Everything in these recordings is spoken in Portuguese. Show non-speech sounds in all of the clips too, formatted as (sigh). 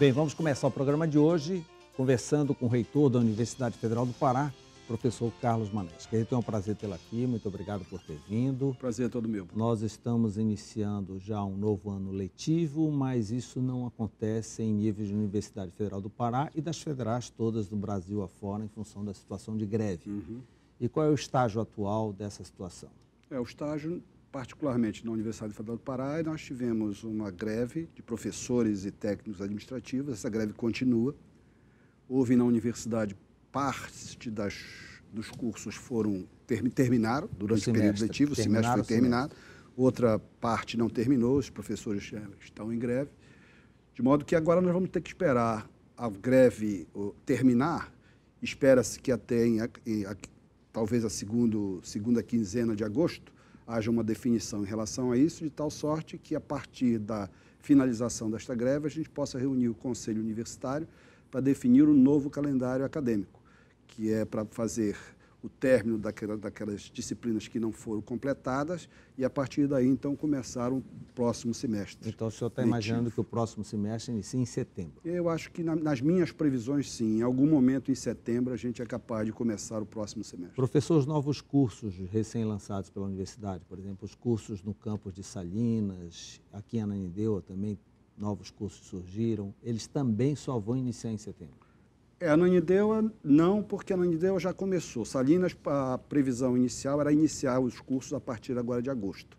Bem, vamos começar o programa de hoje conversando com o reitor da Universidade Federal do Pará, professor Carlos Manesca. Reitor, é um prazer tê-lo aqui, muito obrigado por ter vindo. Prazer é todo meu. Nós estamos iniciando já um novo ano letivo, mas isso não acontece em níveis de Universidade Federal do Pará e das federais todas do Brasil afora, em função da situação de greve. Uhum. E qual é o estágio atual dessa situação? É, o estágio particularmente na Universidade Federal do Pará, nós tivemos uma greve de professores e técnicos administrativos, essa greve continua. Houve na universidade parte das, dos cursos foram terminaram durante o, o período letivo, o semestre foi terminado, semestre. outra parte não terminou, os professores é, estão em greve. De modo que agora nós vamos ter que esperar a greve terminar, espera-se que até em, em, talvez a segundo, segunda quinzena de agosto, haja uma definição em relação a isso, de tal sorte que, a partir da finalização desta greve, a gente possa reunir o Conselho Universitário para definir o um novo calendário acadêmico, que é para fazer o término daquela, daquelas disciplinas que não foram completadas e, a partir daí, então, começaram o próximo semestre. Então, o senhor está imaginando que o próximo semestre inicia em setembro? Eu acho que, na, nas minhas previsões, sim. Em algum momento, em setembro, a gente é capaz de começar o próximo semestre. Professor, novos cursos recém-lançados pela universidade, por exemplo, os cursos no campus de Salinas, aqui em Ananindeua também, novos cursos surgiram, eles também só vão iniciar em setembro? É, Ananindeua não, porque Ananindeua já começou. Salinas, a previsão inicial era iniciar os cursos a partir agora de agosto.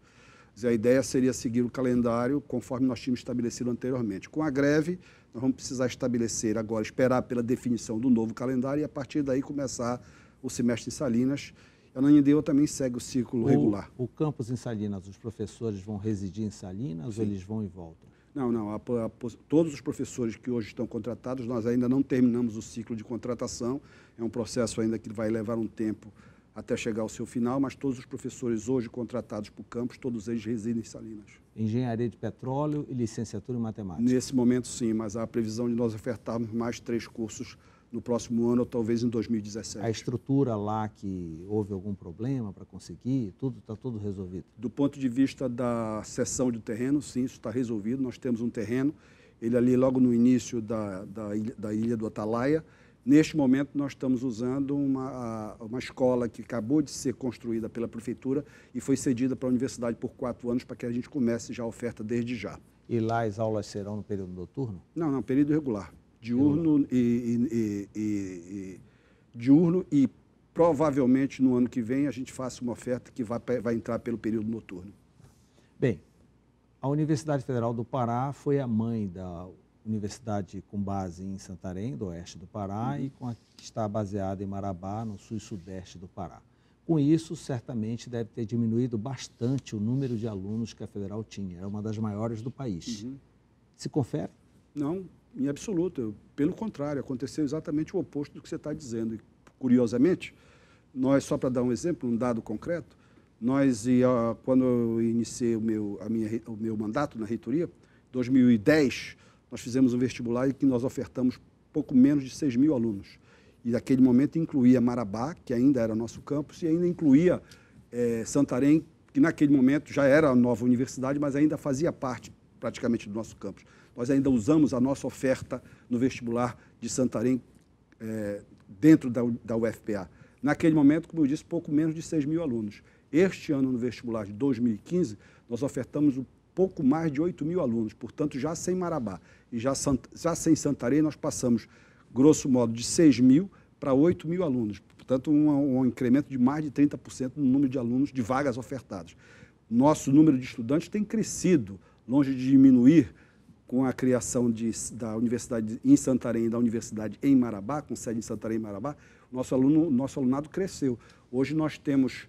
a ideia seria seguir o calendário conforme nós tínhamos estabelecido anteriormente. Com a greve, nós vamos precisar estabelecer agora, esperar pela definição do novo calendário e a partir daí começar o semestre em Salinas. A Ananindeua também segue o ciclo o, regular. O campus em Salinas, os professores vão residir em Salinas Sim. ou eles vão e voltam? Não, não. A, a, todos os professores que hoje estão contratados, nós ainda não terminamos o ciclo de contratação. É um processo ainda que vai levar um tempo até chegar ao seu final, mas todos os professores hoje contratados para o campus, todos eles residem em Salinas. Engenharia de Petróleo e Licenciatura em Matemática. Nesse momento, sim, mas há a previsão de nós ofertarmos mais três cursos no próximo ano ou talvez em 2017. A estrutura lá que houve algum problema para conseguir, tudo está tudo resolvido? Do ponto de vista da cessão de terreno, sim, isso está resolvido. Nós temos um terreno, ele ali logo no início da, da, ilha, da ilha do Atalaia. Neste momento, nós estamos usando uma, uma escola que acabou de ser construída pela prefeitura e foi cedida para a universidade por quatro anos para que a gente comece já a oferta desde já. E lá as aulas serão no período noturno? Não, não, período regular diurno e, e, e, diurno e provavelmente no ano que vem a gente faça uma oferta que vai, vai entrar pelo período noturno. Bem, a Universidade Federal do Pará foi a mãe da universidade com base em Santarém, do oeste do Pará, uhum. e com a que está baseada em Marabá, no sul e sudeste do Pará. Com isso, certamente deve ter diminuído bastante o número de alunos que a federal tinha. Era uma das maiores do país. Uhum. Se confere? Não, em absoluto. Eu, pelo contrário, aconteceu exatamente o oposto do que você está dizendo. E, curiosamente, nós, só para dar um exemplo, um dado concreto, nós, ah, quando eu iniciei o meu, a minha, o meu mandato na reitoria, em 2010, nós fizemos um vestibular em que nós ofertamos pouco menos de 6 mil alunos. E naquele momento incluía Marabá, que ainda era nosso campus, e ainda incluía é, Santarém, que naquele momento já era a nova universidade, mas ainda fazia parte praticamente do nosso campus. Nós ainda usamos a nossa oferta no vestibular de Santarém, é, dentro da, da UFPA. Naquele momento, como eu disse, pouco menos de 6 mil alunos. Este ano, no vestibular de 2015, nós ofertamos um pouco mais de 8 mil alunos, portanto, já sem Marabá e já, já sem Santarém, nós passamos, grosso modo, de 6 mil para 8 mil alunos, portanto, um, um incremento de mais de 30% no número de alunos de vagas ofertadas. Nosso número de estudantes tem crescido, longe de diminuir, com a criação de, da Universidade em Santarém e da Universidade em Marabá, com sede em Santarém e Marabá, nosso, aluno, nosso alunado cresceu. Hoje nós temos,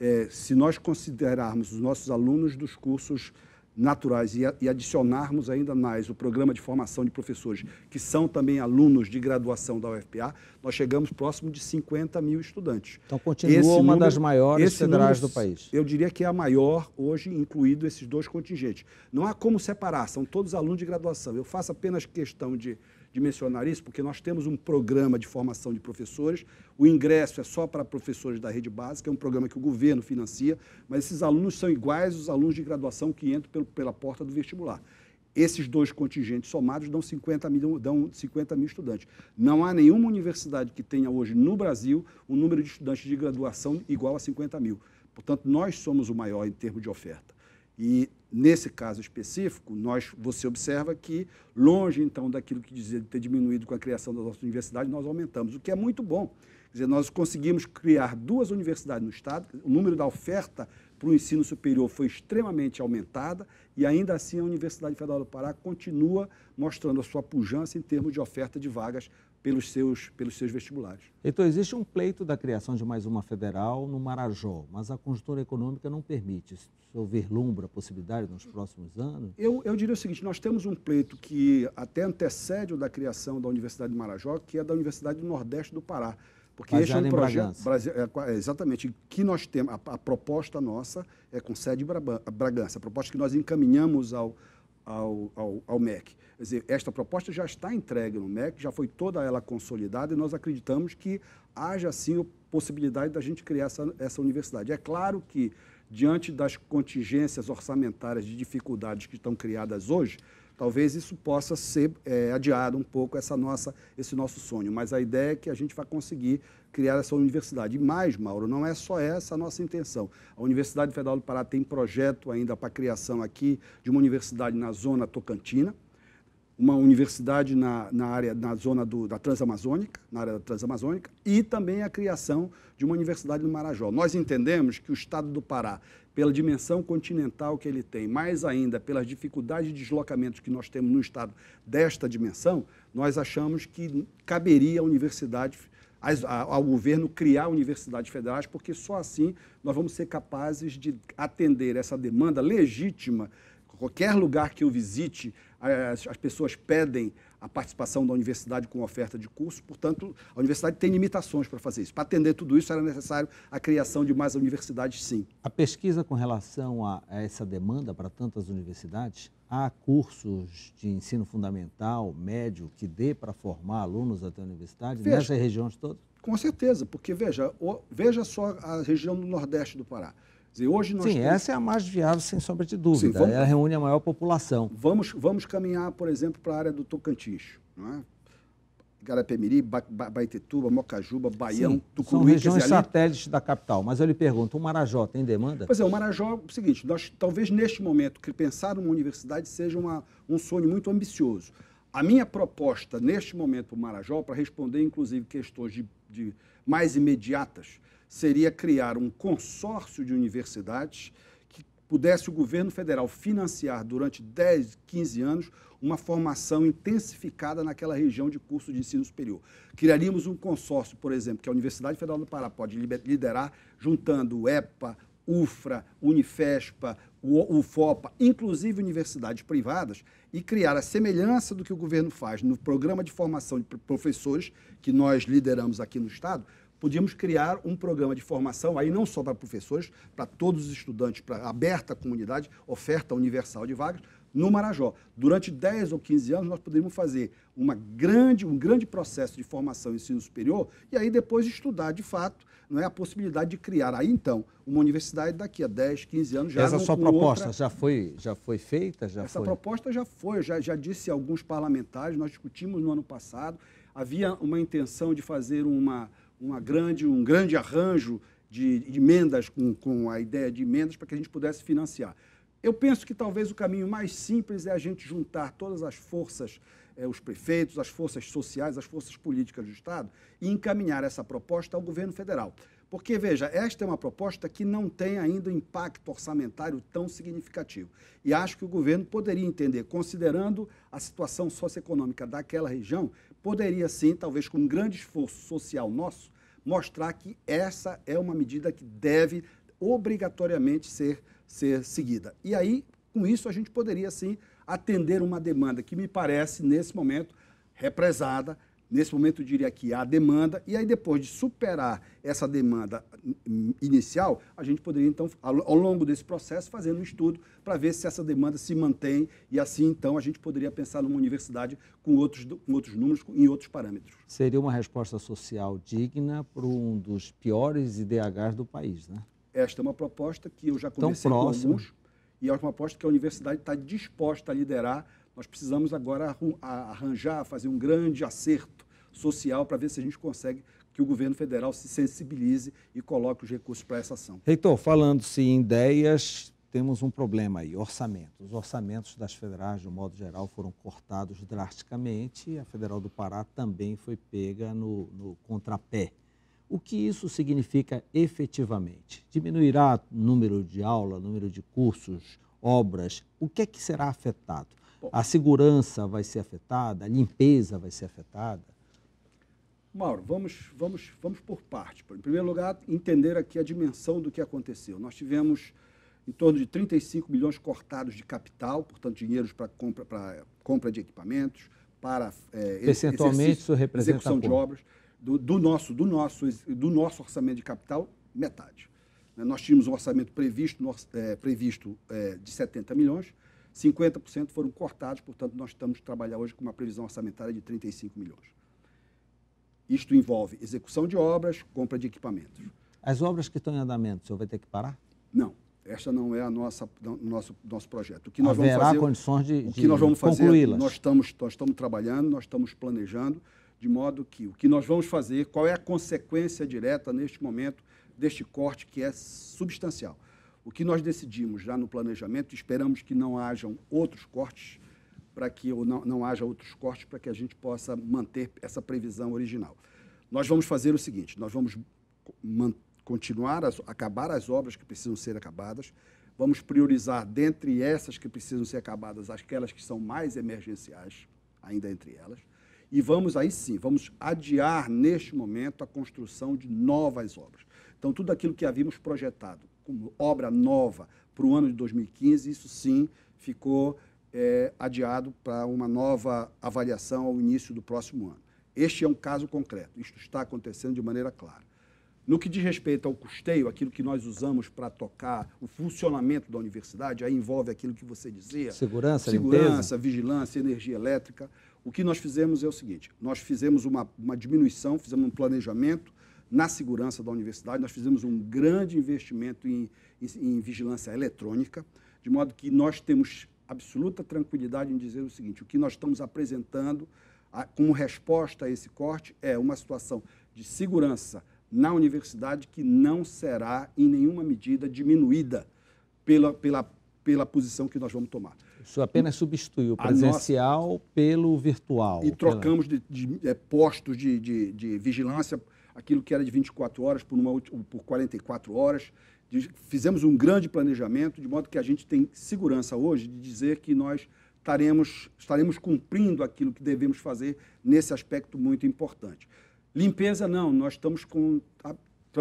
é, se nós considerarmos os nossos alunos dos cursos naturais e, a, e, adicionarmos ainda mais o programa de formação de professores, que são também alunos de graduação da UFPA, nós chegamos próximo de 50 mil estudantes. Então continua esse uma número, das maiores federais número, do país. Eu diria que é a maior hoje, incluído esses dois contingentes. Não há como separar, são todos alunos de graduação. Eu faço apenas questão de de mencionar isso, porque nós temos um programa de formação de professores, o ingresso é só para professores da rede básica, é um programa que o governo financia, mas esses alunos são iguais os alunos de graduação que entram pelo, pela porta do vestibular. Esses dois contingentes somados dão 50, mil, dão 50 mil estudantes. Não há nenhuma universidade que tenha hoje no Brasil um número de estudantes de graduação igual a 50 mil. Portanto, nós somos o maior em termos de oferta. E nesse caso específico, nós, você observa que, longe então daquilo que dizia de ter diminuído com a criação das nossas universidades, nós aumentamos, o que é muito bom. Quer dizer, nós conseguimos criar duas universidades no Estado, o número da oferta para o ensino superior foi extremamente aumentada e ainda assim a Universidade Federal do Pará continua mostrando a sua pujança em termos de oferta de vagas pelos seus, pelos seus vestibulares. Então, existe um pleito da criação de mais uma federal no Marajó, mas a conjuntura econômica não permite. O senhor vislumbra a possibilidade nos próximos anos? Eu, eu diria o seguinte: nós temos um pleito que até antecede o da criação da Universidade de Marajó, que é da Universidade do Nordeste do Pará. Porque esse este é um projeto. Brasil, é, é, exatamente. Que nós temos, a, a proposta nossa é com sede Bragança. A proposta que nós encaminhamos ao, ao, ao, ao MEC. Quer dizer, esta proposta já está entregue no MEC, já foi toda ela consolidada e nós acreditamos que haja sim a possibilidade da gente criar essa, essa universidade. É claro que, diante das contingências orçamentárias de dificuldades que estão criadas hoje, talvez isso possa ser é, adiado um pouco essa nossa, esse nosso sonho. Mas a ideia é que a gente vai conseguir criar essa universidade. E mais, Mauro, não é só essa a nossa intenção. A Universidade Federal do Pará tem projeto ainda para a criação aqui de uma universidade na zona tocantina, uma universidade na, na área, na zona do, da Transamazônica, na área da Transamazônica, e também a criação de uma universidade no Marajó. Nós entendemos que o estado do Pará, pela dimensão continental que ele tem, mais ainda pelas dificuldades de deslocamento que nós temos no estado desta dimensão, nós achamos que caberia a universidade ao governo criar universidades federais, porque só assim nós vamos ser capazes de atender essa demanda legítima Qualquer lugar que eu visite, eh, as, as pessoas pedem a participação da universidade com oferta de curso, portanto, a universidade tem limitações para fazer isso. Para atender tudo isso, era necessário a criação de mais universidades, sim. A pesquisa com relação a, essa demanda para tantas universidades, há cursos de ensino fundamental, médio, que dê para formar alunos até a universidade, veja, nessas regiões todas? Com certeza, porque veja, o, veja só a região do Nordeste do Pará. Dizer, hoje nós Sim, temos... essa é a mais viável, sem sombra de dúvida. Sim, vamos... Ela reúne a maior população. Vamos, vamos caminhar, por exemplo, para a área do Tocantins. Não é? Garapemiri, ba ba Baitetuba, Mocajuba, Baião, Sim, Tucuruí. São regiões satélites da capital. Mas eu lhe pergunto, o Marajó tem demanda? Pois é, o Marajó, é o seguinte, nós, talvez neste momento, que pensar numa universidade seja uma, um sonho muito ambicioso. A minha proposta neste momento para o Marajó, para responder inclusive questões de, de mais imediatas, seria criar um consórcio de universidades que pudesse o governo federal financiar durante 10, 15 anos uma formação intensificada naquela região de curso de ensino superior. Criaríamos um consórcio, por exemplo, que a Universidade Federal do Pará pode liderar, juntando o EPA, UFRA, Unifespa, UFOPA, inclusive universidades privadas, e criar a semelhança do que o governo faz no programa de formação de professores, que nós lideramos aqui no Estado, podíamos criar um programa de formação, aí não só para professores, para todos os estudantes, para aberta comunidade, oferta universal de vagas, no Marajó. Durante 10 ou 15 anos, nós poderíamos fazer uma grande, um grande processo de formação em ensino superior e aí depois estudar, de fato, não é a possibilidade de criar aí, então, uma universidade daqui a 10, 15 anos. Já Essa não, sua proposta outra... já, foi, já foi feita? Já Essa foi... proposta já foi, já, já disse alguns parlamentares, nós discutimos no ano passado, havia uma intenção de fazer uma uma grande, um grande arranjo de emendas, com, com a ideia de emendas, para que a gente pudesse financiar. Eu penso que talvez o caminho mais simples é a gente juntar todas as forças, eh, os prefeitos, as forças sociais, as forças políticas do Estado, e encaminhar essa proposta ao governo federal. Porque, veja, esta é uma proposta que não tem ainda um impacto orçamentário tão significativo. E acho que o governo poderia entender, considerando a situação socioeconômica daquela região, poderia sim, talvez com um grande esforço social nosso, mostrar que essa é uma medida que deve obrigatoriamente ser, ser seguida. E aí, com isso, a gente poderia sim atender uma demanda que me parece, nesse momento, represada Nesse momento, eu diria que há demanda, e aí depois de superar essa demanda hum, inicial, a gente poderia, então, ao longo desse processo, fazer um estudo para ver se essa demanda se mantém, e assim, então, a gente poderia pensar numa universidade com outros, com outros números, em outros parâmetros. Seria uma resposta social digna para um dos piores IDHs do país, né? Esta é uma proposta que eu já conversei com alguns, e é uma proposta que a universidade está disposta a liderar nós precisamos agora arranjar, fazer um grande acerto social para ver se a gente consegue que o governo federal se sensibilize e coloque os recursos para essa ação. Reitor, falando-se em ideias, temos um problema aí, orçamento. Os orçamentos das federais, de um modo geral, foram cortados drasticamente e a Federal do Pará também foi pega no, no contrapé. O que isso significa efetivamente? Diminuirá o número de aula, número de cursos, obras? O que é que será afetado? a segurança vai ser afetada, a limpeza vai ser afetada? Mauro, vamos, vamos, vamos por parte. Em primeiro lugar, entender aqui a dimensão do que aconteceu. Nós tivemos em torno de 35 milhões cortados de capital, portanto, dinheiros para compra, para eh, compra de equipamentos, para é, Percentualmente, isso representa execução de obras, do, do, nosso, do, nosso, do nosso orçamento de capital, metade. Né, nós tínhamos um orçamento previsto, é, previsto é, de 70 milhões, 50% foram cortados, portanto, nós estamos trabalhando hoje com uma previsão orçamentária de 35 milhões. Isto envolve execução de obras, compra de equipamentos. As obras que estão em andamento, o senhor vai ter que parar? Não. Esta não é a nossa não, nosso nosso projeto. O que nós Haverá vamos fazer, condições de, o que nós vamos fazer, nós estamos nós estamos trabalhando, nós estamos planejando de modo que o que nós vamos fazer, qual é a consequência direta neste momento deste corte que é substancial. O que nós decidimos já no planejamento, esperamos que não hajam outros cortes, para que ou não, não haja outros cortes, para que a gente possa manter essa previsão original. Nós vamos fazer o seguinte: nós vamos continuar, a acabar as obras que precisam ser acabadas, vamos priorizar dentre essas que precisam ser acabadas aquelas que são mais emergenciais, ainda entre elas, e vamos aí sim, vamos adiar neste momento a construção de novas obras. Então, tudo aquilo que havíamos projetado obra nova para o ano de 2015, isso sim ficou é, adiado para uma nova avaliação ao início do próximo ano. Este é um caso concreto, isto está acontecendo de maneira clara. No que diz respeito ao custeio, aquilo que nós usamos para tocar o funcionamento da universidade, aí envolve aquilo que você dizia: segurança, segurança vigilância, energia elétrica. O que nós fizemos é o seguinte: nós fizemos uma, uma diminuição, fizemos um planejamento na segurança da universidade. Nós fizemos um grande investimento em, em, em vigilância eletrônica, de modo que nós temos absoluta tranquilidade em dizer o seguinte: o que nós estamos apresentando a, como resposta a esse corte é uma situação de segurança na universidade que não será, em nenhuma medida, diminuída pela, pela, pela posição que nós vamos tomar. Isso apenas substituiu o presencial nossa... pelo virtual. E trocamos pela... de, de é, postos de, de, de vigilância aquilo que era de 24 horas por, uma, por 44 horas. Fizemos um grande planejamento, de modo que a gente tem segurança hoje de dizer que nós estaremos, estaremos cumprindo aquilo que devemos fazer nesse aspecto muito importante. Limpeza, não, nós estamos com, tá,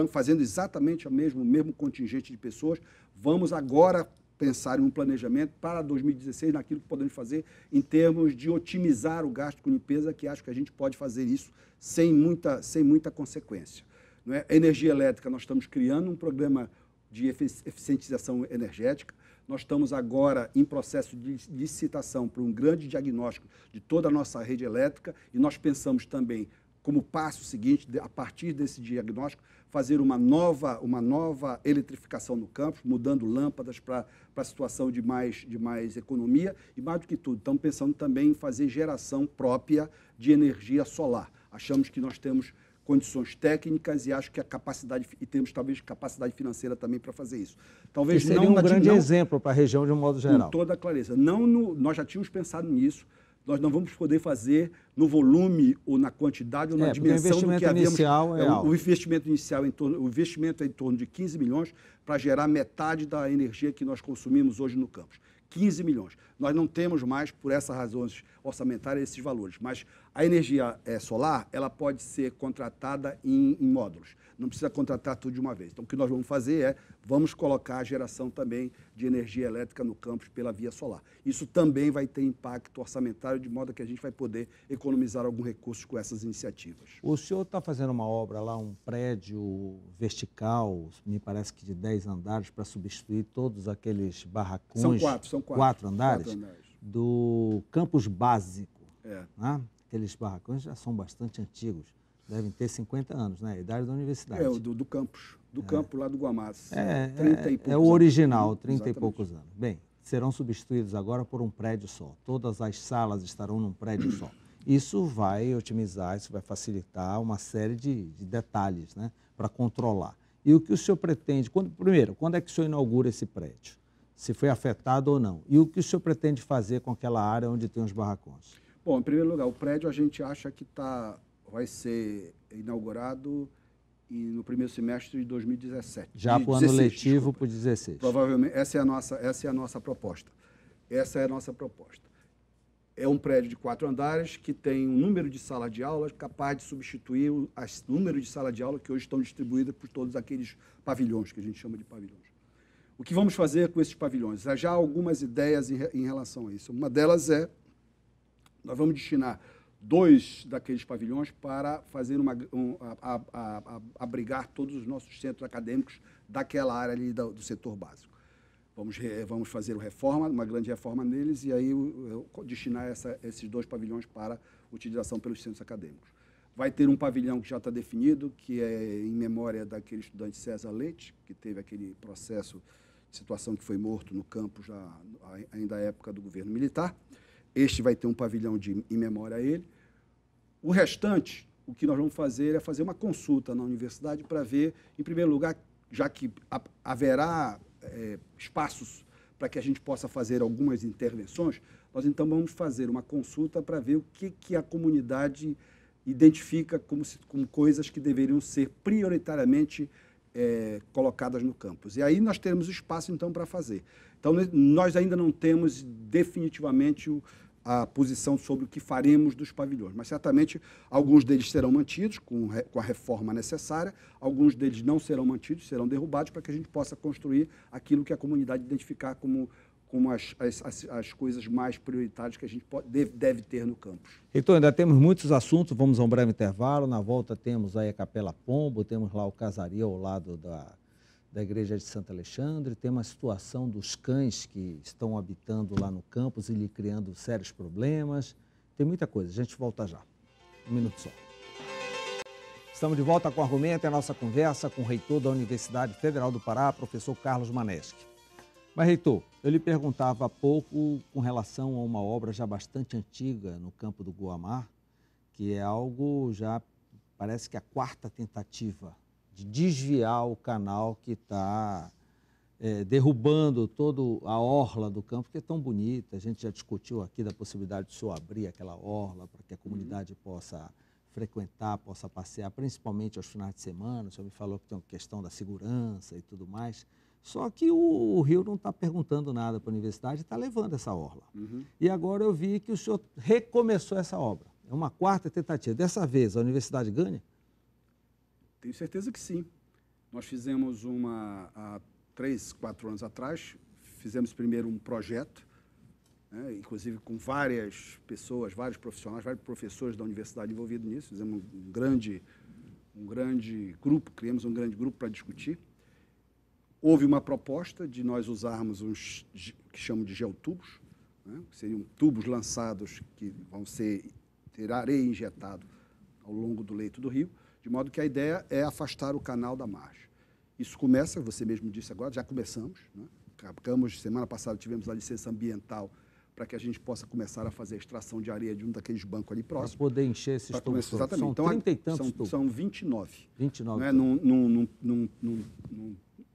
fazendo exatamente o mesmo, o mesmo contingente de pessoas. Vamos agora pensar em um planejamento para 2016 naquilo que podemos fazer em termos de otimizar o gasto com limpeza, que acho que a gente pode fazer isso sem muita, sem muita consequência. Não é? Energia elétrica, nós estamos criando um programa de eficientização energética. Nós estamos agora em processo de licitação para um grande diagnóstico de toda a nossa rede elétrica e nós pensamos também, como passo seguinte, a partir desse diagnóstico, fazer uma nova, uma nova eletrificação no campo mudando lâmpadas para a situação de mais, de mais economia. E mais do que tudo, estamos pensando também em fazer geração própria de energia solar. Achamos que nós temos condições técnicas e acho que a capacidade e temos talvez capacidade financeira também para fazer isso. Talvez seria não um grande não, exemplo para a região de um modo geral. Com toda a clareza. Não no, nós já tínhamos pensado nisso, nós não vamos poder fazer no volume ou na quantidade ou na é, dimensão do que havíamos. Inicial é, é o, o, investimento inicial em torno, o investimento é em torno de 15 milhões para gerar metade da energia que nós consumimos hoje no campus. 15 milhões. Nós não temos mais, por essas razões orçamentárias, esses valores, mas a energia é, solar ela pode ser contratada em, em, módulos. Não precisa contratar tudo de uma vez. Então, o que nós vamos fazer é, vamos colocar a geração também de energia elétrica no campus pela via solar. Isso também vai ter impacto orçamentário, de modo que a gente vai poder economizar algum recurso com essas iniciativas. O senhor está fazendo uma obra lá, um prédio vertical, me parece que de 10 andares, para substituir todos aqueles barracões. São quatro, são quatro. Quatro andares? Quatro andares. Do campus básico. É. Né? Aqueles barracões já são bastante antigos, devem ter 50 anos, né? A idade da universidade. É, do, do campus, do é. campo lá do Guamás. É, é, é, é o original, 30 Exatamente. e poucos anos. Bem, serão substituídos agora por um prédio só. Todas as salas estarão num prédio só. Isso vai otimizar, isso vai facilitar uma série de, de detalhes né, para controlar. E o que o senhor pretende? Quando, primeiro, quando é que o senhor inaugura esse prédio? Se foi afetado ou não? E o que o senhor pretende fazer com aquela área onde tem os barracões? Bom, em primeiro lugar, o prédio a gente acha que tá, vai ser inaugurado e no primeiro semestre de 2017. Já para o ano letivo para 2016 Provavelmente essa é a nossa essa é a nossa proposta. Essa é a nossa proposta. É um prédio de quatro andares que tem um número de salas de aula capaz de substituir o número de salas de aula que hoje estão distribuídas por todos aqueles pavilhões que a gente chama de pavilhões. O que vamos fazer com esses pavilhões? Há é já algumas ideias em, em relação a isso. Uma delas é nós vamos destinar dois daqueles pavilhões para fazer uma um, a, a, a, abrigar todos os nossos centros acadêmicos daquela área ali do, do setor básico. Vamos, re, vamos fazer uma reforma, uma grande reforma neles e aí eu, eu, destinar essa, esses dois pavilhões para utilização pelos centros acadêmicos. Vai ter um pavilhão que já está definido, que é em memória daquele estudante César Leite, que teve aquele processo de situação que foi morto no campo já ainda à época do governo militar. Este vai ter um pavilhão de, em memória a ele. O restante, o que nós vamos fazer é fazer uma consulta na universidade para ver, em primeiro lugar, já que haverá é, espaços para que a gente possa fazer algumas intervenções, nós então vamos fazer uma consulta para ver o que, que a comunidade identifica como, se, como coisas que deveriam ser prioritariamente é, colocadas no campus. E aí nós teremos espaço, então, para fazer. Então, nós ainda não temos definitivamente a posição sobre o que faremos dos pavilhões, mas certamente alguns deles serão mantidos com, a reforma necessária, alguns deles não serão mantidos, serão derrubados para que a gente possa construir aquilo que a comunidade identificar como como as, as, as, coisas mais prioritárias que a gente pode, deve, deve ter no campus. Então, ainda temos muitos assuntos, vamos a um breve intervalo. Na volta temos aí a Capela Pombo, temos lá o casaria ao lado da da Igreja de Santo Alexandre, tem uma situação dos cães que estão habitando lá no campus e lhe criando sérios problemas. Tem muita coisa. A gente volta já. Um minuto só. Estamos de volta com o argumento e é a nossa conversa com o reitor da Universidade Federal do Pará, professor Carlos Maneschi. Mas, reitor, eu lhe perguntava há pouco com relação a uma obra já bastante antiga no campo do Guamar, que é algo já, parece que a quarta tentativa de desviar o canal que está é, derrubando toda a orla do campo, que é tão bonita. A gente já discutiu aqui da possibilidade de senhor abrir aquela orla para que a comunidade uhum. possa frequentar, possa passear, principalmente aos finais de semana. O senhor me falou que tem uma questão da segurança e tudo mais. Só que o, o Rio não está perguntando nada para a universidade, está levando essa orla. Uhum. E agora eu vi que o senhor recomeçou essa obra. É uma quarta tentativa. Dessa vez a universidade ganha? Tenho certeza que sim. Nós fizemos uma, há três, quatro anos atrás, fizemos primeiro um projeto, né, inclusive com várias pessoas, vários profissionais, vários professores da universidade envolvidos nisso, fizemos um grande, um grande grupo, criamos um grande grupo para discutir. Houve uma proposta de nós usarmos uns que chamam de geotubos, né, que seriam tubos lançados que vão ser, ter areia injetado ao longo do leito do rio, de modo que a ideia é afastar o canal da margem. Isso começa, você mesmo disse agora, já começamos. Né? Acabamos, semana passada tivemos a licença ambiental para que a gente possa começar a fazer a extração de areia de um daqueles bancos ali próximo. Para poder encher esses tubos. Exatamente. São então, 30 e tantos são, tubos. São 29. 29 né? num, num, num, num,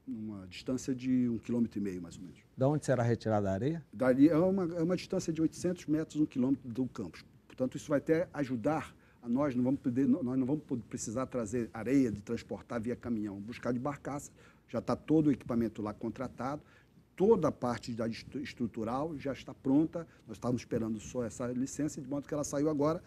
numa distância de um quilômetro e meio, mais ou menos. Da onde será retirada a areia? Dali é uma, é uma distância de 800 metros, um quilômetro do campus. Portanto, isso vai até ajudar nós não vamos poder, nós não vamos precisar trazer areia de transportar via caminhão, buscar de barcaça. Já está todo o equipamento lá contratado, toda a parte da estrutural já está pronta. Nós estávamos esperando só essa licença, de modo que ela saiu agora,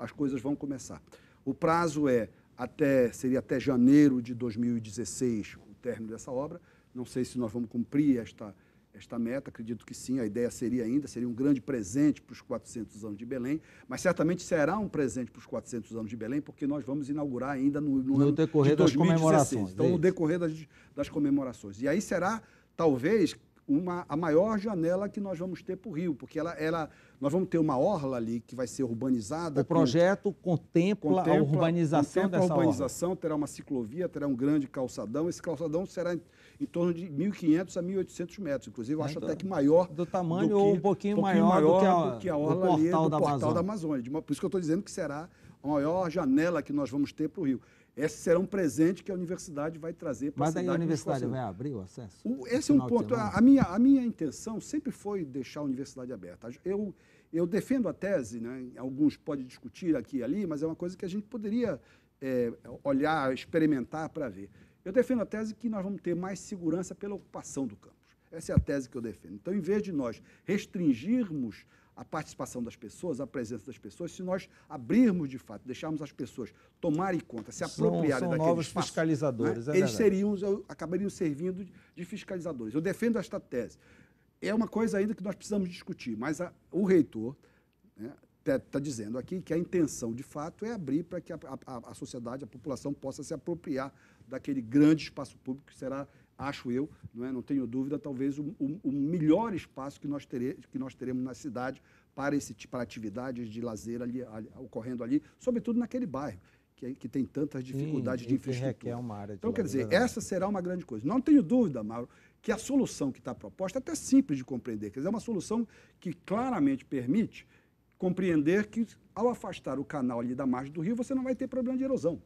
as coisas vão começar. O prazo é até seria até janeiro de 2016 o término dessa obra. Não sei se nós vamos cumprir esta esta meta, acredito que sim, a ideia seria ainda, seria um grande presente para os 400 anos de Belém, mas certamente será um presente para os 400 anos de Belém, porque nós vamos inaugurar ainda no, no, no ano decorrer de Das comemorações, então, no é decorrer das, das comemorações. E aí será, talvez, uma, a maior janela que nós vamos ter para o Rio, porque ela, ela, nós vamos ter uma orla ali que vai ser urbanizada. O projeto com, contempla, contempla, a urbanização contempla dessa a urbanização, orla. terá uma ciclovia, terá um grande calçadão. Esse calçadão será em, em torno de 1.500 a 1.800 metros, inclusive eu acho então, até que maior. Do tamanho do que, ou um pouquinho, um pouquinho maior, maior, do que a, do que a orla do portal, ali, do da, portal Amazônia. da Amazônia. Por isso que eu estou dizendo que será a maior janela que nós vamos ter para o Rio. Esses serão presentes que a universidade vai trazer para a cidade. Mas a universidade vai abrir o acesso? O, esse é um ponto. A, a, minha, a minha intenção sempre foi deixar a universidade aberta. Eu, eu defendo a tese, né? alguns podem discutir aqui e ali, mas é uma coisa que a gente poderia é, olhar, experimentar para ver. Eu defendo a tese que nós vamos ter mais segurança pela ocupação do campus. Essa é a tese que eu defendo. Então, em vez de nós restringirmos a participação das pessoas, a presença das pessoas, se nós abrirmos de fato, deixarmos as pessoas tomarem conta, se apropriarem são, são daquele novos espaço, fiscalizadores, né? é eles seriam, acabariam servindo de fiscalizadores. Eu defendo esta tese. É uma coisa ainda que nós precisamos discutir, mas a, o reitor está né, tá, tá dizendo aqui que a intenção, de fato, é abrir para que a, a, a sociedade, a população possa se apropriar daquele grande espaço público que será acho eu, não, é, não tenho dúvida, talvez o, o, o melhor espaço que nós, tere, que nós teremos na cidade para, esse, para atividades de lazer ali, ali, ocorrendo ali, sobretudo naquele bairro. Que, que tem tantas dificuldades Sim, de infraestrutura. Que então, quer dizer, essa será uma grande coisa. Não tenho dúvida, Mauro, que a solução que está proposta é até simples de compreender. Quer dizer, é uma solução que claramente permite compreender que, ao afastar o canal ali da margem do rio, você não vai ter problema de erosão.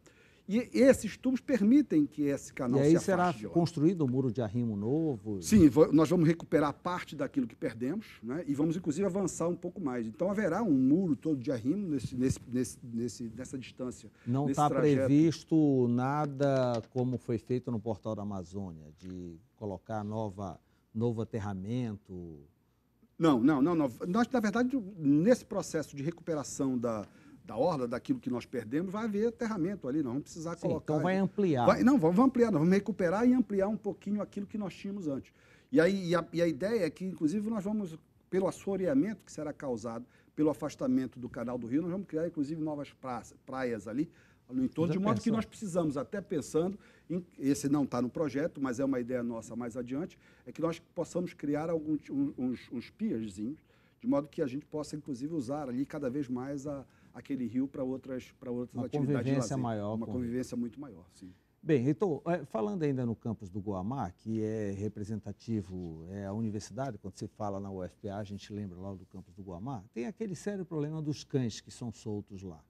E esses tubos permitem que esse canal e aí se será construído um muro de arrimo novo? Sim, nós vamos recuperar parte daquilo que perdemos né? e vamos, inclusive, avançar um pouco mais. Então, haverá um muro todo de arrimo nesse, nesse, nesse, nesse nessa distância. Não está previsto nada como foi feito no Portal da Amazônia, de colocar nova, novo aterramento? Não, não, não, não. Nós, na verdade, nesse processo de recuperação da da orla, daquilo que nós perdemos, vai haver aterramento ali, nós vamos precisar Sim, colocar. Então vai ampliar. Vai, não, vamos ampliar, nós vamos recuperar e ampliar um pouquinho aquilo que nós tínhamos antes. E, aí, e a, e a ideia é que, inclusive, nós vamos, pelo assoreamento que será causado pelo afastamento do canal do Rio, nós vamos criar, inclusive, novas praças, praias ali, no entorno, de modo pensou. que nós precisamos, até pensando, em, esse não está no projeto, mas é uma ideia nossa mais adiante, é que nós possamos criar alguns, uns, uns piazinhos, de modo que a gente possa, inclusive, usar ali cada vez mais a, aquele rio para outras, pra outras uma atividades convivência de lazer. Maior, uma convivência muito maior, sim. Bem, então, falando ainda no campus do Guamá, que é representativo, é a universidade, quando se fala na UFPA, a gente lembra lá do campus do Guamá, tem aquele sério problema dos cães que são soltos lá.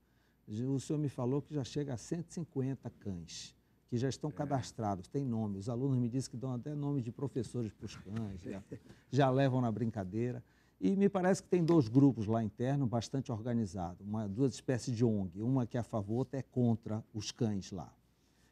O senhor me falou que já chega a 150 cães que já estão é. cadastrados, tem nome. Os alunos me dizem que dão até nome de professores para os cães, já, já levam na brincadeira. E me parece que tem dois grupos lá interno bastante organizados, duas espécies de ONG, uma que é a favor, outra é contra os cães lá.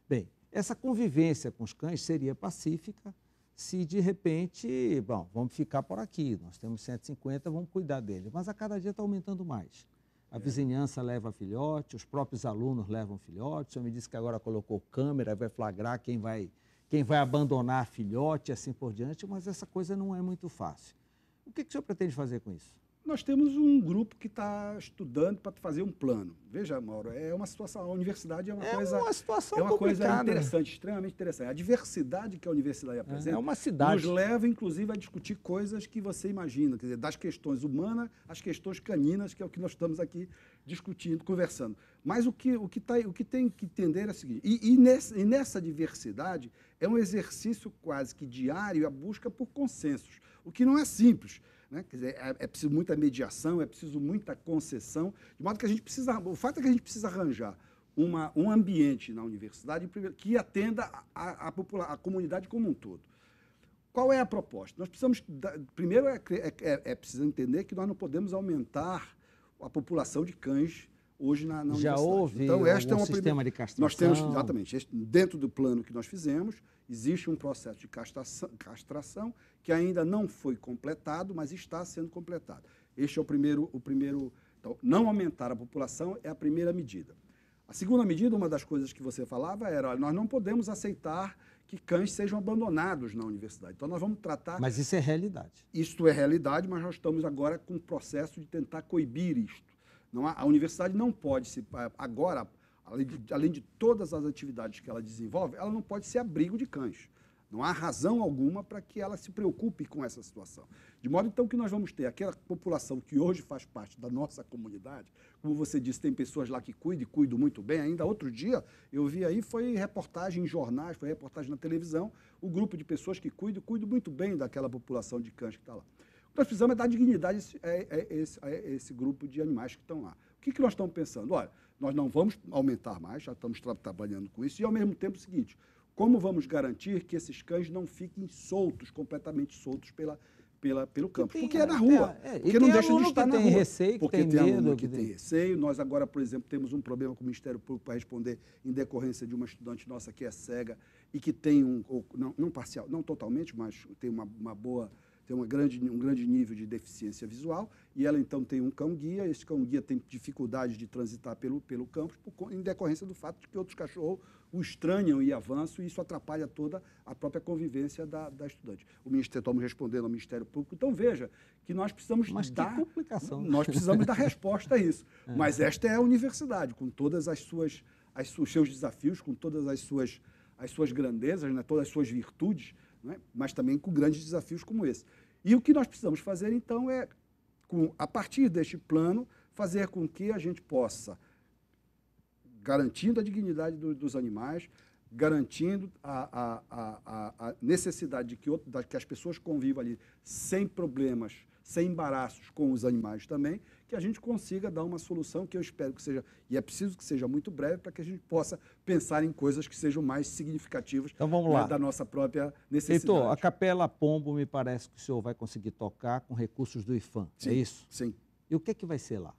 Bem, essa convivência com os cães seria pacífica se de repente, bom, vamos ficar por aqui, nós temos 150, vamos cuidar deles. Mas a cada dia está aumentando mais. A é. vizinhança leva filhote, os próprios alunos levam filhote. O senhor me disse que agora colocou câmera, vai flagrar quem vai, quem vai abandonar filhote, assim por diante, mas essa coisa não é muito fácil. O que, que o senhor pretende fazer com isso? Nós temos um grupo que está estudando para fazer um plano. Veja, Mauro, é uma situação. A universidade é uma é coisa. Uma situação é uma complicada. coisa interessante, extremamente interessante. A diversidade que a universidade é, apresenta é uma cidade. nos leva, inclusive, a discutir coisas que você imagina, quer dizer, das questões humanas às questões caninas, que é o que nós estamos aqui discutindo, conversando. Mas o que, o que, tá, o que tem que entender é o seguinte: e, e, nessa, e nessa diversidade é um exercício quase que diário a busca por consensos o que não é simples. Né? Quer dizer, é, é, preciso muita mediação, é preciso muita concessão, de modo que a gente precisa. O fato é que a gente precisa arranjar uma, um ambiente na universidade que atenda a, a, a, a comunidade como um todo. Qual é a proposta? Nós precisamos. Primeiro, é, é, é preciso entender que nós não podemos aumentar a população de cães hoje na, na Já houve então, esta é um sistema de castração? Nós temos, exatamente. Este, dentro do plano que nós fizemos, existe um processo de castração, castração que ainda não foi completado, mas está sendo completado. Este é o primeiro... O primeiro então, não aumentar a população é a primeira medida. A segunda medida, uma das coisas que você falava era, olha, nós não podemos aceitar que cães sejam abandonados na universidade. Então nós vamos tratar. Mas isso é realidade. Isto é realidade, mas nós estamos agora com o processo de tentar coibir isto. Não, a universidade não pode se agora, além de, além de todas as atividades que ela desenvolve, ela não pode ser abrigo de cães. Não há razão alguma para que ela se preocupe com essa situação. De modo então que nós vamos ter aquela população que hoje faz parte da nossa comunidade, como você disse, tem pessoas lá que cuidam e cuidam muito bem. Ainda outro dia eu vi aí, foi reportagem em jornais, foi reportagem na televisão, o grupo de pessoas que cuidam e cuidam muito bem daquela população de cães que está lá. Nós precisamos é dar dignidade a esse, a esse, a esse grupo de animais que estão lá. O que, que nós estamos pensando? Olha, nós não vamos aumentar mais, já estamos tra trabalhando com isso, e ao mesmo tempo é o seguinte, como vamos garantir que esses cães não fiquem soltos, completamente soltos pela, pela, pelo campo? porque é na rua, é, é, porque não deixa de estar na rua. Receio, porque tem, tem medo, aluno que, tem, tem receio, nós agora, por exemplo, temos um problema com o Ministério Público para responder em decorrência de uma estudante nossa que é cega e que tem um, ou, não, não parcial, não totalmente, mas tem uma, uma boa tem uma grande, um grande nível de deficiência visual, e ela então tem um cão-guia, esse cão-guia tem dificuldade de transitar pelo, pelo campo por, em decorrência do fato de que outros cachorros o estranham e avançam, e isso atrapalha toda a própria convivência da, da estudante. O Ministério estamos respondendo ao Ministério Público, então veja que nós precisamos Mas dar... complicação. Nós precisamos dar resposta a isso. (laughs) É. Mas esta é a universidade, com todas as suas, as, os seus desafios, com todas as suas, as suas grandezas, né, todas as suas virtudes, né? mas também com grandes desafios como esse. E o que nós precisamos fazer, então, é, com, a partir deste plano, fazer com que a gente possa, garantindo a dignidade do, dos animais, garantindo a, a, a, a necessidade de que, outro, de que as pessoas convivam ali sem problemas, sem embaraços com os animais também, que a gente consiga dar uma solução que eu espero que seja, e é preciso que seja muito breve, para que a gente possa pensar em coisas que sejam mais significativas então, vamos né, lá. Né, da nossa própria necessidade. Heitor, a Capela Pombo me parece que o senhor vai conseguir tocar com recursos do IFAM, é sim, é isso? Sim. E o que é que vai ser lá?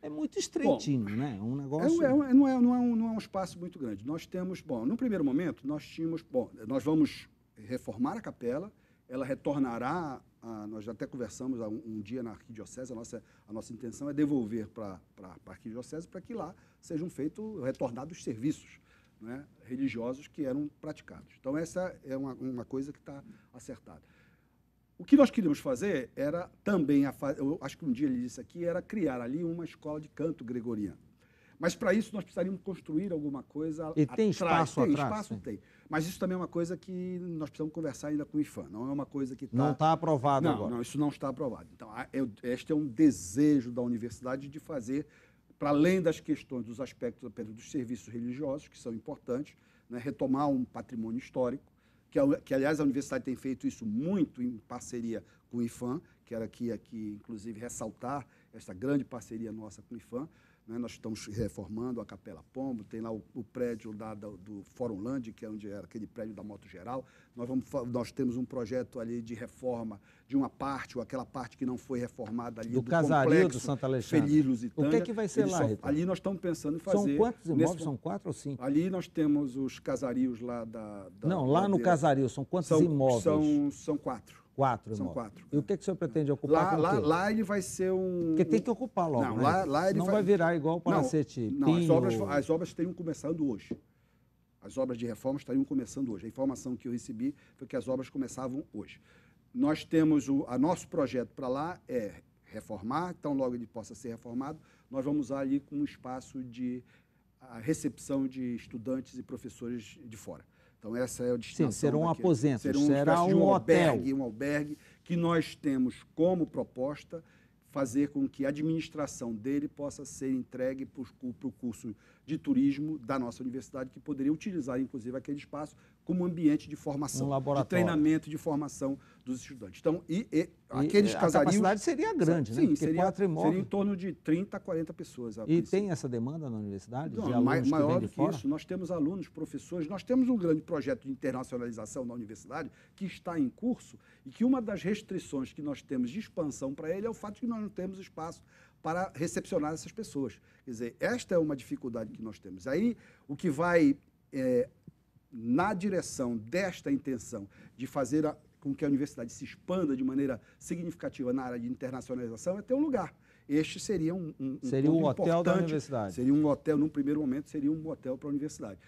É muito estreitinho, bom, né? É é um negócio. É, é, não, é, não, é um, não é um espaço muito grande. Nós temos, bom, no primeiro momento, nós tínhamos, bom, nós vamos reformar a capela, ela retornará a, nós já até conversamos um, um, dia na arquidiocese, a nossa, a nossa intenção é devolver para a arquidiocese para que lá sejam feitos, retornados os serviços né, religiosos que eram praticados. Então, essa é uma, uma coisa que está acertada. O que nós queríamos fazer era também, a, eu acho que um dia ele disse aqui, era criar ali uma escola de canto gregoriano. Mas para isso nós precisaríamos construir alguma coisa. E tem espaço tem, atrás? Espaço sim. tem. Mas isso também é uma coisa que nós precisamos conversar ainda com o IFAM. Não é uma coisa que está. Não está aprovado não, agora. Não, isso não está aprovado. Então, eu, este é um desejo da universidade de fazer, para além das questões, dos aspectos apenas dos serviços religiosos, que são importantes, né, retomar um patrimônio histórico, que, que, aliás, a universidade tem feito isso muito em parceria com o IFAM, quero aqui, aqui inclusive, ressaltar esta grande parceria nossa com o IFAM, né? Nós estamos reformando a Capela Pombo, tem lá o, o prédio da, da, do Fórum Land, que é onde era aquele prédio da Moto Geral. Nós, vamos, nós temos um projeto ali de reforma de uma parte, ou aquela parte que não foi reformada ali do, do casario complexo, do Santa Alexandre. e O que é que vai ser Eles lá, só, Ali nós estamos pensando em fazer... São quantos imóveis? Nesse, são quatro ou cinco? Ali nós temos os casarios lá da... da não, lá no casario são quantos são, imóveis? São, são quatro. Quatro, São quatro. E o que, que o senhor pretende ocupar? Lá, lá, lá, ele vai ser um. Porque tem que ocupar logo. Não, né? lá, lá ele Senão vai... vai virar igual o Palacete. Não, não as, obras, as obras estariam começando hoje. As obras de reforma estariam começando hoje. A informação que eu recebi foi que as obras começavam hoje. Nós temos o a nosso projeto para lá é reformar, então logo ele possa ser reformado, nós vamos usar ali como um espaço de recepção de estudantes e professores de fora. Então essa é a destinação. Sim, um daqui. aposento, serão será um, um hotel. Albergue, um albergue que nós temos como proposta fazer com que a administração dele possa ser entregue para o curso de turismo da nossa universidade, que poderia utilizar, inclusive, aquele espaço como ambiente de formação, um de treinamento, de formação dos estudantes. Então, e, e, aqueles e, é, casarios... A capacidade seria grande, sim, né? Sim, seria, seria em torno de 30, 40 pessoas. E princípio. tem essa demanda na universidade? Não, de mais, maior do que fora? isso. Nós temos alunos, professores, nós temos um grande projeto de internacionalização na universidade que está em curso e que uma das restrições que nós temos de expansão para ele é o fato de que nós não temos espaço para recepcionar essas pessoas. Quer dizer, esta é uma dificuldade que nós temos. Aí, o que vai... É, na direção desta intenção de fazer a, com que a universidade se expanda de maneira significativa na área de internacionalização é ter um lugar. Este seria um, um seria um hotel importante. da universidade. Seria um hotel, num primeiro momento, seria um hotel para a universidade.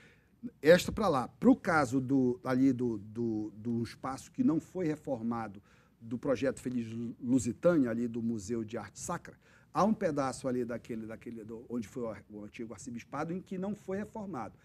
Esta para lá. Para o caso do, ali do, do, do espaço que não foi reformado do projeto Feliz Lusitânia, ali do Museu de Arte Sacra, há um pedaço ali daquele, daquele do, onde foi o, antigo arcebispado em que não foi reformado.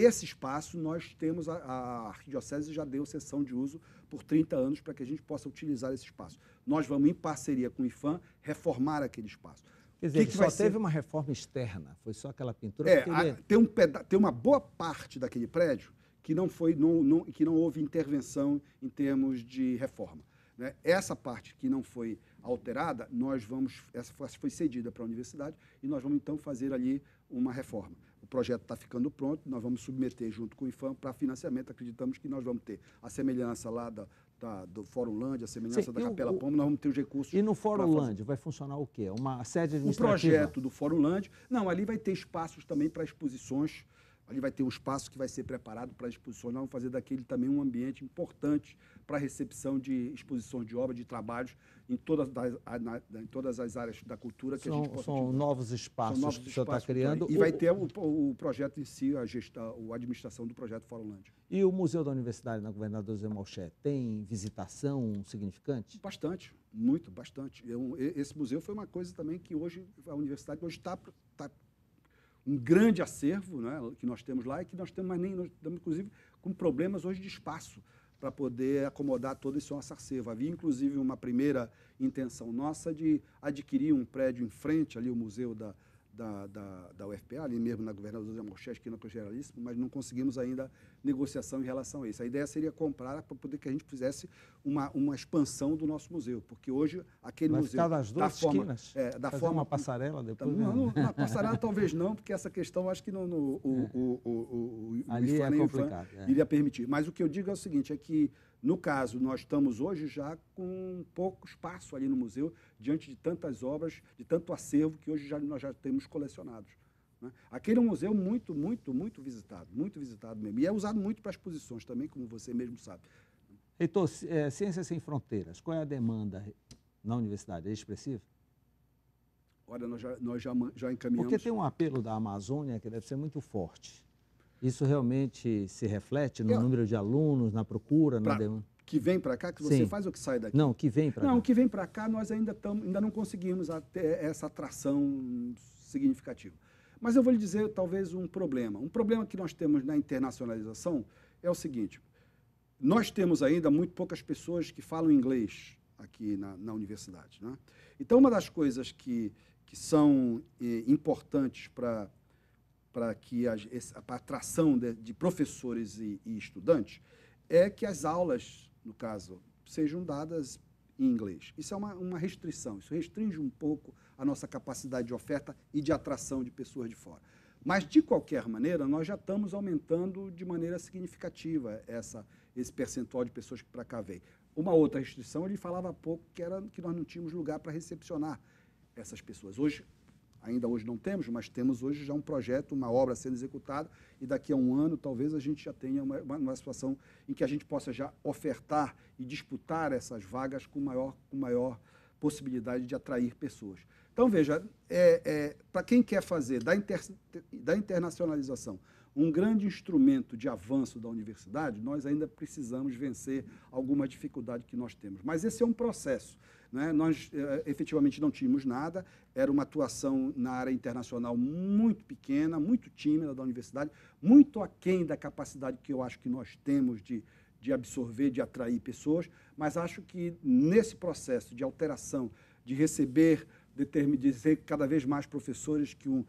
Esse espaço nós temos, a, a Arquidiocese já deu sessão de uso por 30 anos para que a gente possa utilizar esse espaço. Nós vamos, em parceria com o IFAM, reformar aquele espaço. Quer dizer, que que só teve ser? uma reforma externa, foi só aquela pintura. É, a, é tem, um peda tem uma boa parte daquele prédio que não, foi, não, não, que não houve intervenção em termos de reforma. Né? Essa parte que não foi alterada, nós vamos, essa foi cedida para a universidade e nós vamos então fazer ali uma reforma projeto está ficando pronto, nós vamos submeter junto com o IFAM para financiamento. Acreditamos que nós vamos ter a semelhança lá da, da, do Fórum Lândia, a semelhança Sim, da Capela o, Pomo, nós vamos ter os recursos. E no Fórum Lândia vai funcionar o quê? Uma sede administrativa? O projeto do Fórum Lândia. Não, ali vai ter espaços também para exposições Ali vai ter um espaço que vai ser preparado para Nós vamos fazer daquele também um ambiente importante para a recepção de exposições de obras, de trabalhos em todas, as na, em todas as áreas da cultura que são, a gente possa São novos espaços são novos que o senhor está criando. E o, vai ter o, o, projeto em si, a, gestão, a administração do projeto Forolândia. E o Museu da Universidade na Governador Zé Malché tem visitação significante? Bastante, muito, bastante. Eu, esse museu foi uma coisa também que hoje a universidade hoje está tá, tá um grande acervo né, que nós temos lá e que nós temos, mas nem, nós estamos, inclusive, com problemas hoje de espaço para poder acomodar todo esse nosso acervo. Havia, inclusive, uma primeira intenção nossa de adquirir um prédio em frente ali, o museu da, da, da, da UFPA, ali mesmo na Governador José Mochés, que não é mas não conseguimos ainda negociação em relação a isso. A ideia seria comprar para poder que a gente fizesse uma, uma expansão do nosso museu, porque hoje aquele Vai museu... Ficar das duas da esquinas? Forma, é, da Fazer forma, uma passarela tá, depois? Tá, não, né? (laughs) passarela talvez não, porque essa questão acho que não, no, o, é. o, o, o, o, é é. iria permitir. Mas o que eu digo é o seguinte, é que no caso, nós estamos hoje já com pouco espaço ali no museu, diante de tantas obras, de tanto acervo que hoje já, nós já temos colecionados. Né? Aquele é um museu muito, muito, muito visitado, muito visitado mesmo. E é usado muito para exposições também, como você mesmo sabe. Heitor, é, Ciências Sem Fronteiras, qual é a demanda na universidade? É expressiva? Olha, nós já, nós já, já encaminhamos... Porque tem um apelo da Amazônia que deve ser muito forte. Isso realmente se reflete no Eu... número de alunos, na procura, pra... na demanda? que vem para cá, que você Sim. faz ou que sai daqui? Não, que vem para cá. Não, que vem para cá nós ainda, tam, ainda não conseguimos até essa atração significativa. Mas eu vou lhe dizer, talvez, um problema. Um problema que nós temos na internacionalização é o seguinte: nós temos ainda muito poucas pessoas que falam inglês aqui na, na universidade. Né? Então, uma das coisas que, que são eh, importantes para para que a, a atração de, de professores e, e estudantes é que as aulas, no caso, sejam dadas em inglês. Isso é uma, uma restrição, isso restringe um pouco a nossa capacidade de oferta e de atração de pessoas de fora. Mas, de qualquer maneira, nós já estamos aumentando de maneira significativa essa, esse percentual de pessoas que para cá vêm. Uma outra restrição, ele falava há pouco, que era que nós não tínhamos lugar para recepcionar essas pessoas. Hoje, Ainda hoje não temos, mas temos hoje já um projeto, uma obra sendo executada, e daqui a um ano talvez a gente já tenha uma, uma situação em que a gente possa já ofertar e disputar essas vagas com maior, com maior possibilidade de atrair pessoas. Então, veja, é, é, para quem quer fazer da, inter, da internacionalização um grande instrumento de avanço da universidade, nós ainda precisamos vencer alguma dificuldade que nós temos. Mas esse é um processo. Né? Nós é, efetivamente não tínhamos nada, era uma atuação na área internacional muito pequena, muito tímida da universidade, muito aquém da capacidade que eu acho que nós temos de, de absorver, de atrair pessoas, mas acho que nesse processo de alteração, de receber, de, ter, de dizer cada vez mais professores que um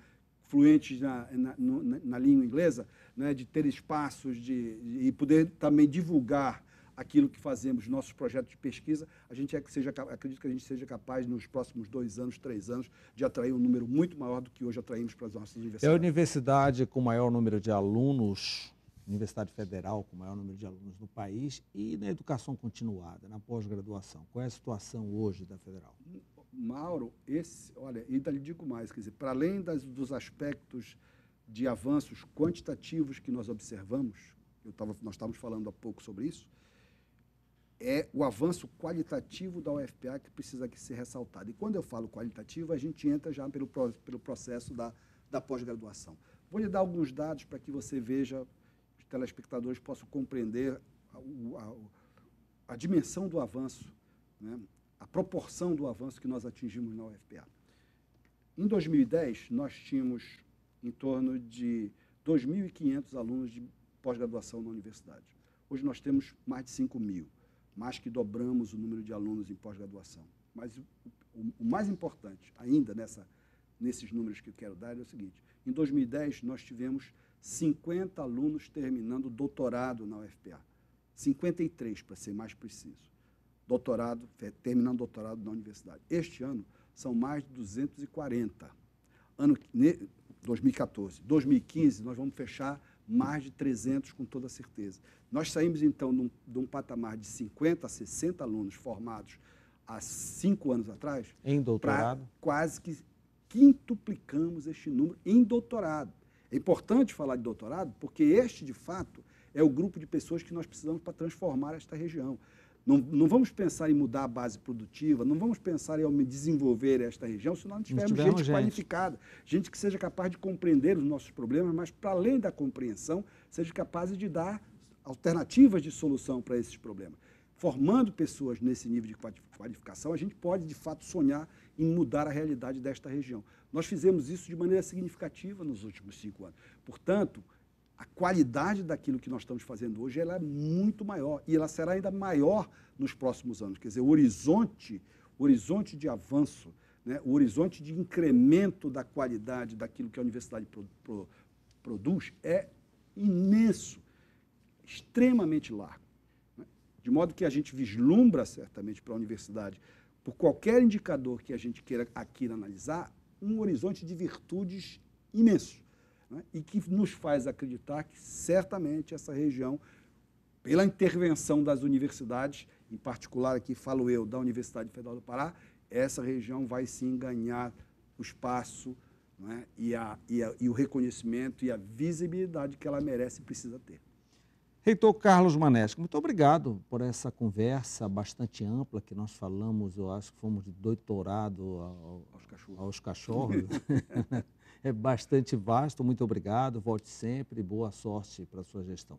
fluentes na, na, na, na língua inglesa, né, de ter espaços de, e poder também divulgar aquilo que fazemos, nossos projetos de pesquisa, a gente é que seja, acredito que a gente seja capaz, nos próximos dois anos, três anos, de atrair um número muito maior do que hoje atraímos para as nossas universidades. É a universidade com maior número de alunos, universidade federal com maior número de alunos no país, e na educação continuada, na pós-graduação. Qual é a situação hoje da federal? Mauro, esse, olha, ainda lhe digo mais, quer dizer, para além das, dos aspectos de avanços quantitativos que nós observamos, eu tava, nós estávamos falando há pouco sobre isso, é o avanço qualitativo da UFPA que precisa aqui ser ressaltado. E quando eu falo qualitativo, a gente entra já pelo, pelo processo da, da pós-graduação. Vou lhe dar alguns dados para que você veja, os telespectadores possam compreender a, a, a dimensão do avanço, né? a proporção do avanço que nós atingimos na UFPA. Em 2010, nós tínhamos em torno de 2.500 alunos de pós-graduação na universidade. Hoje nós temos mais de 5 mil mais que dobramos o número de alunos em pós-graduação. Mas o, o, o, mais importante ainda nessa, nesses números que eu quero dar é o seguinte: em 2010 nós tivemos 50 alunos terminando doutorado na UFPA, 53 para ser mais preciso, doutorado é, terminando doutorado na universidade. Este ano são mais de 240. Ano ne, 2014, 2015 nós vamos fechar mais de 300 com toda certeza. Nós saímos então de um, de um patamar de 50 a 60 alunos formados há cinco anos atrás. Em doutorado? Quase que quintuplicamos este número em doutorado. É importante falar de doutorado porque este, de fato, é o grupo de pessoas que nós precisamos para transformar esta região. Não, não, vamos pensar em mudar a base produtiva, não vamos pensar em desenvolver esta região se nós não tivermos, tivermos gente, gente, qualificada, gente que seja capaz de compreender os nossos problemas, mas para além da compreensão, seja capaz de dar alternativas de solução para esses problemas. Formando pessoas nesse nível de qualificação, a gente pode de fato sonhar em mudar a realidade desta região. Nós fizemos isso de maneira significativa nos últimos cinco anos. Portanto, a qualidade daquilo que nós estamos fazendo hoje ela é muito maior e ela será ainda maior nos próximos anos. Quer dizer, o horizonte, o horizonte de avanço, né, o horizonte de incremento da qualidade daquilo que a universidade pro, pro, produz é imenso, extremamente largo. Né? De modo que a gente vislumbra certamente para a universidade, por qualquer indicador que a gente queira aqui analisar, um horizonte de virtudes imenso né, e que nos faz acreditar que certamente essa região, pela intervenção das universidades, em particular aqui falo eu da Universidade Federal do Pará, essa região vai sim ganhar o espaço né, e, a, e, a, e o reconhecimento e a visibilidade que ela merece e precisa ter. Reitor Carlos Manesco, muito obrigado por essa conversa bastante ampla que nós falamos, eu acho que fomos de doutorado ao, aos cachorros. Aos cachorros. (laughs) é bastante vasto. Muito obrigado, volte sempre boa sorte para a sua gestão.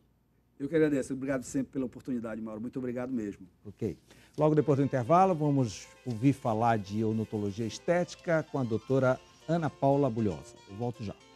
Eu que agradeço. Obrigado sempre pela oportunidade, Mauro. Muito obrigado mesmo. Ok. Logo depois do intervalo, vamos ouvir falar de odontologia estética com a doutora Ana Paula Bulhosa. Eu volto já.